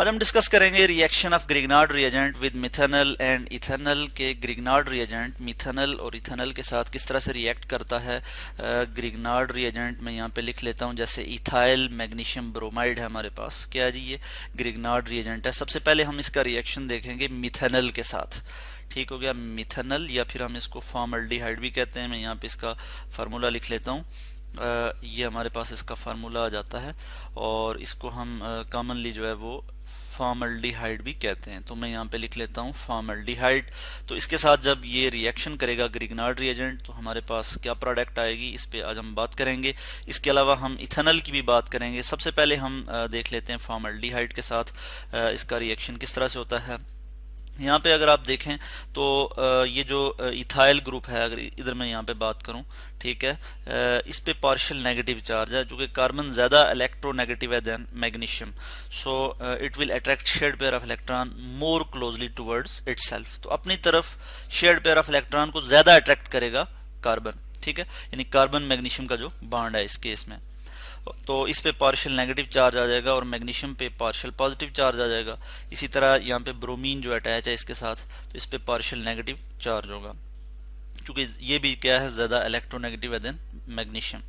आज हम डिस्कस करेंगे reaction of Grignard reagent with methanal and ethanal के ग्रिगनार्ड रिएजेंट मिथेनल और इथेनल के साथ किस तरह से रिएक्ट करता है ग्रिगनार्ड रिएजेंट मैं यहाँ पे लिख लेता हूँ जैसे इथाइल मैग्नीशियम ब्रोमाइड है हमारे पास क्या जी ये ग्रिगनार्ड रिएजेंट है सबसे पहले हम इसका रिएक्शन देखेंगे मिथेनल के साथ ठीक हो गया मिथेनल या फिर हम इसको फॉर्मल्डिहाइड भी कहते हैं मैं यहाँ पे इसका फार्मूला लिख लेता हूँ ये हमारे पास इसका फार्मूला आ जाता है और इसको हम कॉमनली जो है वो फार्मल्डिहाइड भी कहते हैं तो मैं यहाँ पे लिख लेता हूँ फार्मल्डिहाइड तो इसके साथ जब ये रिएक्शन करेगा ग्रिगनार्ड रिएजेंट तो हमारे पास क्या प्रोडक्ट आएगी इस पर आज हम बात करेंगे इसके अलावा हम इथेनल की भी बात करेंगे सबसे पहले हम देख लेते हैं फार्मल्डिहाइड के साथ इसका रिएक्शन किस तरह से होता है यहाँ पे अगर आप देखें तो ये जो इथाइल ग्रुप है अगर इधर मैं यहाँ पे बात करूँ ठीक है इस पे पार्शियल नेगेटिव चार्ज है जो कि कार्बन ज़्यादा इलेक्ट्रोनेगेटिव है than magnesium so it will attract shared pair of electron more closely towards its तो अपनी तरफ शेड पेयर ऑफ इलेक्ट्रॉन को ज़्यादा अट्रैक्ट करेगा कार्बन ठीक है यानी कार्बन मैग्नीशियम का जो बाड है इस केस में तो इस पे पार्शियल नेगेटिव चार्ज आ जाएगा और मैग्नीशियम पे पार्शियल पॉजिटिव चार्ज आ जाएगा इसी तरह यहाँ पे ब्रोमीन जो अटैच है इसके साथ तो इस पे पार्शियल नेगेटिव चार्ज होगा चूँकि ये भी क्या है ज़्यादा इलेक्ट्रोनेगेटिव है देन मैग्नीशियम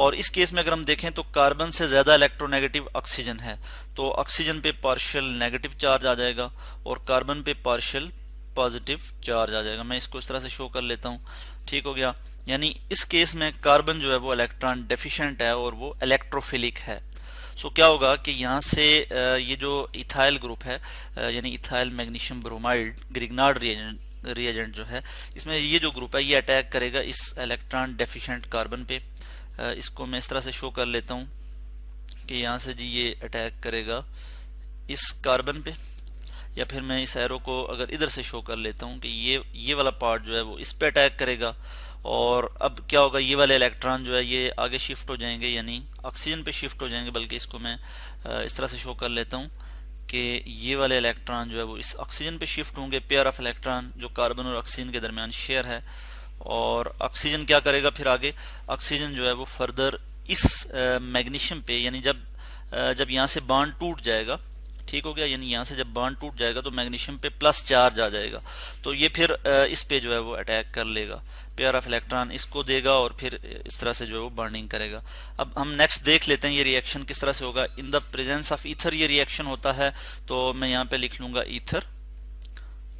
और इस केस में अगर हम देखें तो कार्बन से ज़्यादा इलेक्ट्रोनेगेटिव ऑक्सीजन है तो ऑक्सीजन पे पार्शियल नेगेटिव चार्ज आ जाएगा और कार्बन पे पार्शियल पॉजिटिव चार्ज आ जाएगा मैं इसको इस तरह से शो कर लेता हूँ ठीक हो गया यानी इस केस में कार्बन जो है वो इलेक्ट्रॉन डेफिशिएंट है और वो इलेक्ट्रोफिलिक है सो so, क्या होगा कि यहाँ से ये जो इथाइल ग्रुप है यानी ethyl magnesium bromide Grignard reagent reagent जो है इसमें ये जो ग्रुप है ये अटैक करेगा इस इलेक्ट्रॉन डेफिशिएंट कार्बन पे इसको मैं इस तरह से शो कर लेता हूँ कि यहाँ से जी ये अटैक करेगा इस कार्बन पे या फिर मैं इस एरो को अगर इधर से शो कर लेता हूँ कि ये ये वाला पार्ट जो है वो इस पर अटैक करेगा और अब क्या होगा ये वाले इलेक्ट्रॉन जो है ये आगे शिफ्ट हो जाएंगे यानी ऑक्सीजन पे शिफ्ट हो जाएंगे बल्कि इसको मैं इस तरह से शो कर लेता हूँ कि ये वाले इलेक्ट्रॉन जो है वो इस ऑक्सीजन पे शिफ्ट होंगे पेयर ऑफ इलेक्ट्रॉन जो कार्बन और ऑक्सीजन के दरमियान शेयर है और ऑक्सीजन क्या करेगा फिर आगे ऑक्सीजन जो है वो फर्दर इस मैग्नीशियम पे यानी जब जब यहाँ से बांध टूट जाएगा ठीक हो गया यानी यहाँ से जब बांध टूट जाएगा तो मैग्नीशियम पे प्लस चार्ज आ जाएगा तो ये फिर इस पे जो है वो अटैक कर लेगा पेयर ऑफ इलेक्ट्रॉन इसको देगा और फिर इस तरह से जो है वो बर्निंग करेगा अब हम नेक्स्ट देख लेते हैं ये रिएक्शन किस तरह से होगा in the presence of ether ये रिएक्शन होता है तो मैं यहाँ पे लिख लूंगा ether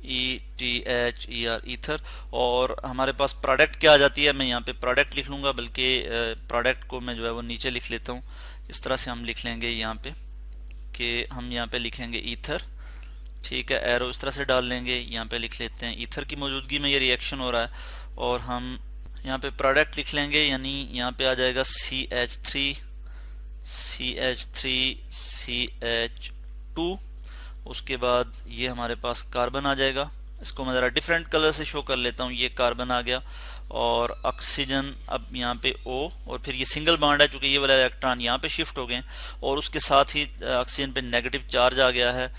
E T H E R ether और हमारे पास प्रोडक्ट क्या आ जाती है मैं यहाँ पे प्रोडक्ट लिख लूंगा बल्कि प्रोडक्ट को मैं जो है वो नीचे लिख लेता हूँ इस तरह से हम लिख लेंगे यहाँ पे कि हम यहाँ पे लिखेंगे ईथर ठीक है एरो इस तरह से डाल लेंगे यहाँ पे लिख लेते हैं ईथर की मौजूदगी में ये रिएक्शन हो रहा है और हम यहाँ पे प्रोडक्ट लिख लेंगे यानी यहाँ पे आ जाएगा C H three C H three C H two उसके बाद ये हमारे पास कार्बन आ जाएगा इसको मैं ज़रा डिफरेंट कलर से शो कर लेता हूँ ये कार्बन आ गया और ऑक्सीजन अब यहाँ पे ओ और फिर ये सिंगल बाड है चूंकि ये वाला इलेक्ट्रॉन यहाँ पे शिफ्ट हो गए और उसके साथ ही ऑक्सीजन uh, पे नेगेटिव चार्ज आ गया है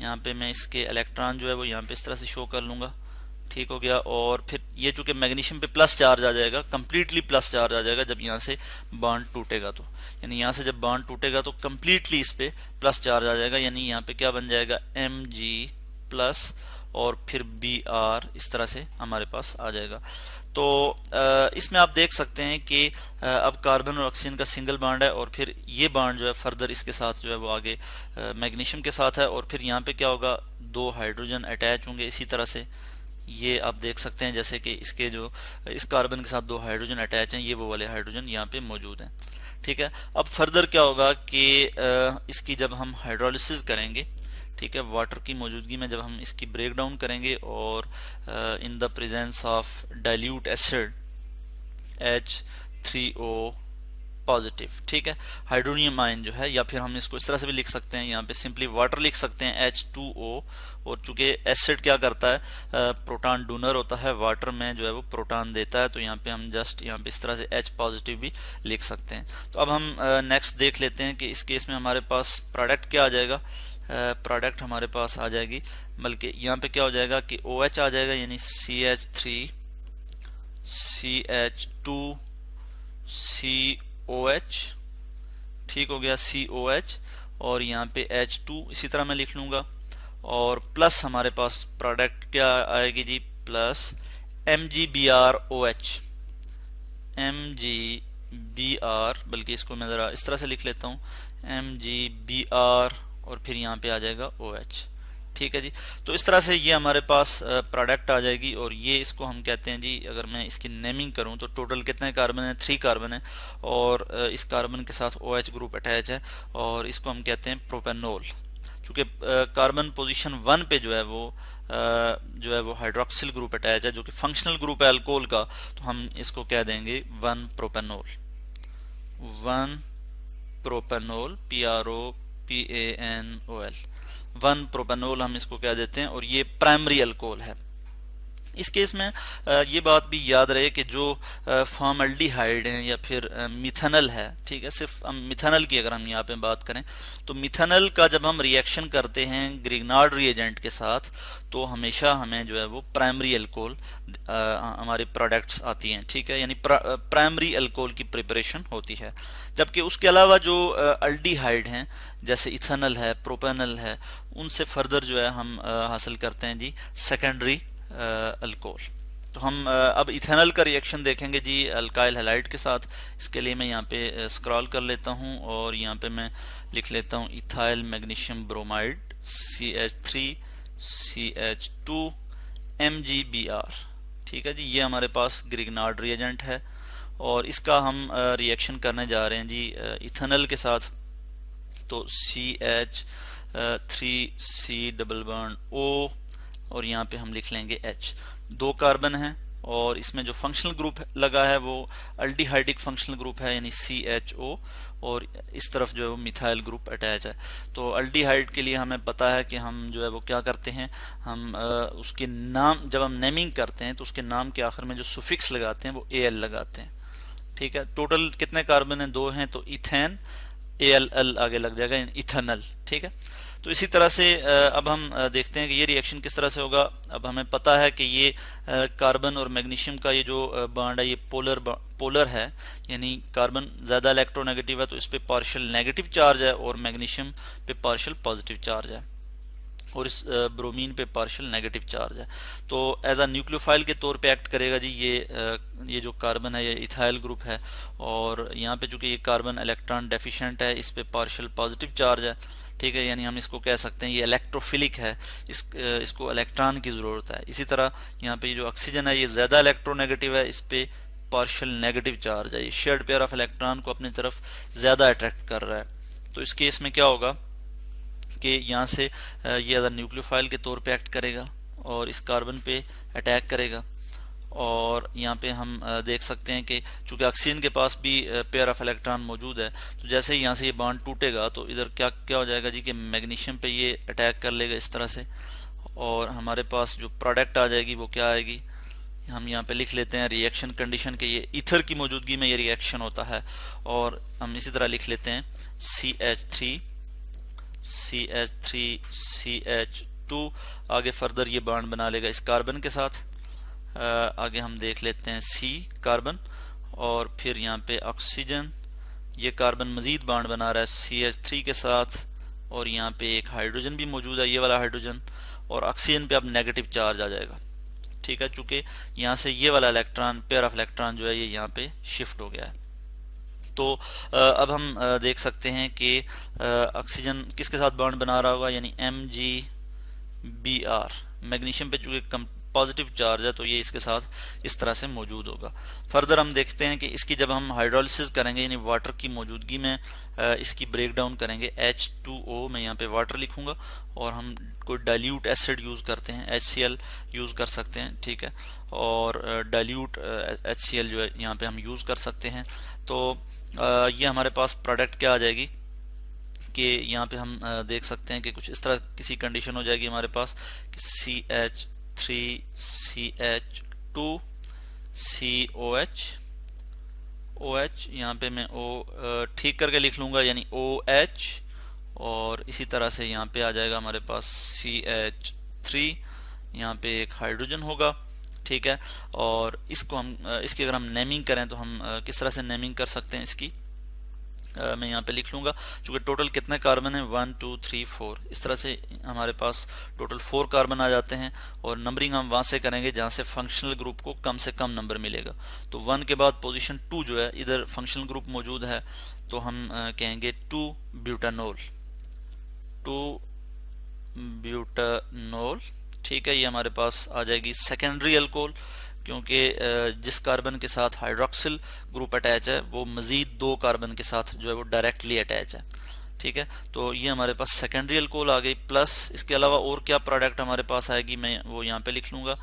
यहाँ पे मैं इसके इलेक्ट्रॉन जो है वो यहाँ पे इस तरह से शो कर लूँगा ठीक हो गया और फिर ये चूंकि मैग्नीशियम पे प्लस चार्ज आ जाएगा कम्प्लीटली प्लस चार्ज आ जाएगा जब यहाँ से बाड टूटेगा तो यानी यहाँ से जब बाड टूटेगा तो कम्प्लीटली इस पर प्लस चार्ज आ जाएगा यानी यहाँ पे क्या बन जाएगा एम जी प्लस और फिर बी आर इस तरह से हमारे पास आ जाएगा तो इसमें आप देख सकते हैं कि अब कार्बन और ऑक्सीजन का सिंगल बाड है और फिर ये बाड जो है फर्दर इसके साथ जो है वो आगे मैग्नीशियम के साथ है और फिर यहाँ पे क्या होगा दो हाइड्रोजन अटैच होंगे इसी तरह से ये आप देख सकते हैं जैसे कि इसके जो इस कार्बन के साथ दो हाइड्रोजन अटैच हैं ये वो वाले हाइड्रोजन यहाँ पे मौजूद हैं ठीक है अब फर्दर क्या होगा कि इसकी जब हम हाइड्रोलिस करेंगे ठीक है वाटर की मौजूदगी में जब हम इसकी ब्रेक डाउन करेंगे और in the presence of dilute acid H three O positive ठीक है हाइड्रोनियम आयन जो है या फिर हम इसको इस तरह से भी लिख सकते हैं यहाँ पे सिंपली वाटर लिख सकते हैं एच टू ओ और चूंकि एसिड क्या करता है प्रोटॉन uh, डोनर होता है वाटर में जो है वो प्रोटॉन देता है तो यहाँ पे हम जस्ट यहाँ पे इस तरह से एच पॉजिटिव भी लिख सकते हैं तो अब हम नेक्स्ट uh, देख लेते हैं कि इस केस में हमारे पास प्रोडक्ट क्या आ जाएगा प्रोडक्ट हमारे पास आ जाएगी बल्कि यहाँ पे क्या हो जाएगा कि ओ OH आ जाएगा यानी C H three C H two C O H ठीक हो गया सी ओ एच और यहाँ पे एच टू इसी तरह मैं लिख लूँगा और प्लस हमारे पास प्रोडक्ट क्या आएगी G plus M G B R O H M G B R बल्कि इसको मैं ज़रा इस तरह से लिख लेता हूँ एम जी बी आर और फिर यहाँ पे आ जाएगा ओ एच ठीक है जी तो इस तरह से ये हमारे पास प्रोडक्ट आ जाएगी और ये इसको हम कहते हैं जी अगर मैं इसकी नेमिंग करूँ तो टोटल कितने कार्बन है थ्री कार्बन है और इस कार्बन के साथ ओ OH ग्रुप अटैच है और इसको हम कहते हैं प्रोपेनोल चूँकि कार्बन पोजिशन वन पे जो है वो जो है वो हाइड्रोक्सिल ग्रुप अटैच है जो कि फंक्शनल ग्रुप है अल्कोहल का तो हम इसको कह देंगे one propanol one propanol P R O P A N O L one propanol हम इसको कह देते हैं और ये प्राइमरी अल्कोहल है इस केस में ये बात भी याद रहे कि जो फॉर्मल्डिहाइड है या फिर मिथेनल है ठीक है सिर्फ हम मिथनल की अगर हम यहाँ पे बात करें तो मिथेनल का जब हम रिएक्शन करते हैं ग्रिगनार्ड रिएजेंट के साथ तो हमेशा हमें जो है वो प्राइमरी अल्कोहल हमारे प्रोडक्ट्स आती हैं ठीक है यानी प्राइमरी अल्कोहल की प्रिपरेशन होती है जबकि उसके अलावा जो अल्डीहाइड हैं जैसे इथेनल है प्रोपेनल है उनसे फर्दर जो है हम हासिल करते हैं जी सेकेंडरी अल्कोहल तो हम अब इथेनल का रिएक्शन देखेंगे जी अल्काइल हेलाइट के साथ इसके लिए मैं यहाँ पे स्क्रॉल कर लेता हूँ और यहाँ पे मैं लिख लेता हूँ ethyl magnesium bromide C H three C H two M G B R ठीक है जी ये हमारे पास ग्रिगनार्ड रिएजेंट है और इसका हम रिएक्शन करने जा रहे हैं जी इथेनल के साथ तो C H three C double one O और यहाँ पे हम लिख लेंगे एच दो कार्बन है और इसमें जो फंक्शनल ग्रुप लगा है वो अल्टीहाइड्रिक फंक्शनल ग्रुप है यानी सी एच ओ और इस तरफ जो है वो मिथाइल ग्रुप अटैच है तो अल्टीहाइड के लिए हमें पता है कि हम जो है वो क्या करते हैं हम आ, उसके नाम जब हम नेमिंग करते हैं तो उसके नाम के आखिर में जो सुफिक्स लगाते हैं वो ए एल लगाते हैं ठीक है टोटल कितने कार्बन हैं दो हैं तो इथेन ए एल एल आगे लग जाएगा इथेनल ठीक है तो इसी तरह से अब हम देखते हैं कि ये रिएक्शन किस तरह से होगा अब हमें पता है कि ये कार्बन और मैग्नीशियम का ये जो बॉन्ड है ये पोलर पोलर है यानी कार्बन ज़्यादा इलेक्ट्रोनेगेटिव है तो इस पर पार्शल नेगेटिव चार्ज है और मैग्नीशियम पे पार्शल पॉजिटिव चार्ज है और इस ब्रोमीन पे पार्शियल नेगेटिव चार्ज है तो एज आ न्यूक्लियोफाइल के तौर पे एक्ट करेगा जी ये ये जो कार्बन है ये इथाइल ग्रुप है और यहाँ पे चूंकि ये कार्बन इलेक्ट्रॉन डेफिशिएंट है इस पे पार्शियल पॉजिटिव चार्ज है ठीक है यानी हम इसको कह सकते हैं ये इलेक्ट्रोफिलिक है इस इसको इलेक्ट्रॉन की ज़रूरत है इसी तरह यहाँ पे जो ऑक्सीजन है ये ज़्यादा इलेक्ट्रोनेगेटिव है इस पर पार्शल नेगेटिव चार्ज है ये शेड पेयर ऑफ इलेक्ट्रॉन को अपनी तरफ ज़्यादा अट्रैक्ट कर रहा है तो इस केस में क्या होगा कि यहाँ से ये अदर न्यूक्लियोफाइल के तौर पर एक्ट करेगा और इस कार्बन पे अटैक करेगा और यहाँ पे हम देख सकते हैं कि चूंकि ऑक्सीजन के पास भी पेयर ऑफ इलेक्ट्रॉन मौजूद है तो जैसे ही यहाँ से ये बाड टूटेगा तो इधर क्या क्या हो जाएगा जी कि मैग्नीशियम पे ये अटैक कर लेगा इस तरह से और हमारे पास जो प्रोडक्ट आ जाएगी वो क्या आएगी हम यहाँ पे लिख लेते हैं रिएक्शन कंडीशन के ये इथर की मौजूदगी में ये रिएक्शन होता है और हम इसी तरह लिख लेते हैं C H three C H three C H two आगे फर्दर ये बाड बना लेगा इस कार्बन के साथ आगे हम देख लेते हैं सी कार्बन और फिर यहाँ पे ऑक्सीजन ये कार्बन मज़ीद बाड बना रहा है सी एच थ्री के साथ और यहाँ पे एक हाइड्रोजन भी मौजूद है ये वाला हाइड्रोजन और ऑक्सीजन पे अब नेगेटिव चार्ज आ जाएगा ठीक है चूँकि यहाँ से ये वाला इलेक्ट्रॉन पेयर ऑफ इलेक्ट्रॉन जो है ये यहाँ पे शिफ्ट हो गया है तो अब हम देख सकते हैं कि ऑक्सीजन किसके साथ बाड बना रहा होगा यानी M G B R magnesium पे चूँकि पॉजिटिव चार्ज है तो ये इसके साथ इस तरह से मौजूद होगा फर्दर हम देखते हैं कि इसकी जब हम हाइड्रोलिसिस करेंगे यानी वाटर की मौजूदगी में इसकी ब्रेक डाउन करेंगे एच टू ओ मैं यहाँ पे वाटर लिखूंगा और हम कोई डाइल्यूट एसिड यूज़ करते हैं एच सी एल यूज़ कर सकते हैं ठीक है और डाइल्यूट एच सी एल जो है यहाँ पे हम यूज़ कर सकते हैं तो ये हमारे पास प्रोडक्ट क्या आ जाएगी कि यहाँ पे हम देख सकते हैं कि कुछ इस तरह किसी कंडीशन हो जाएगी हमारे पास कि C H three O H O H यहाँ पे मैं ओ ठीक करके लिख लूँगा यानी ओ एच और इसी तरह से यहाँ पे आ जाएगा हमारे पास सी एच थ्री यहाँ पे एक हाइड्रोजन होगा ठीक है और इसको हम इसकी अगर हम नेमिंग करें तो हम किस तरह से नेमिंग कर सकते हैं इसकी मैं यहाँ पे लिख लूँगा चूँकि टोटल कितने कार्बन हैं वन टू थ्री फोर इस तरह से हमारे पास टोटल फोर कार्बन आ जाते हैं और नंबरिंग हम वहाँ से करेंगे जहाँ से फंक्शनल ग्रुप को कम से कम नंबर मिलेगा तो वन के बाद पोजीशन टू जो है इधर फंक्शनल ग्रुप मौजूद है तो हम कहेंगे टू ब्यूटानोल टू ब्यूटानोल ठीक है ये हमारे पास आ जाएगी सेकेंडरी अल्कोहल क्योंकि जिस कार्बन के साथ हाइड्रोक्सिल ग्रुप अटैच है वो मज़ीद दो कार्बन के साथ जो है वो डायरेक्टली अटैच है ठीक है तो ये हमारे पास सेकेंडरी एल्कोहल आ गई प्लस इसके अलावा और क्या प्रोडक्ट हमारे पास आएगी मैं वो यहाँ पे लिख लूँगा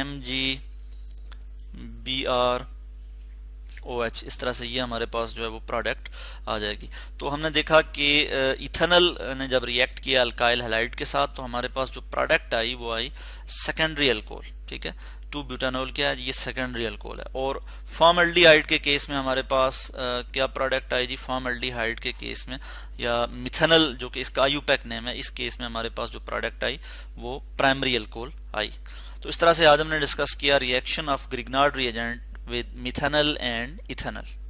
M G B R O H इस तरह से ये हमारे पास जो है वो प्रोडक्ट आ जाएगी तो हमने देखा कि इथेनल ने जब रिएक्ट किया अल्काइल हेलाइड के साथ तो हमारे पास जो प्रोडक्ट आई वो आई सेकेंडरी एल्कोहल ठीक है टू ब्यूटानोल क्या है ये सेकेंडरी अल्कोहल है और फॉर्म के केस में हमारे पास आ, क्या प्रोडक्ट आई जी फॉर्म एल्डिहाइड के केस में या मिथेनल जो कि इसका पैक नेम है इस केस में हमारे पास जो प्रोडक्ट आई वो प्राइमरी अल्कोहल आई तो इस तरह से आज हमने डिस्कस किया reaction of Grignard reagent with methanal and ethanal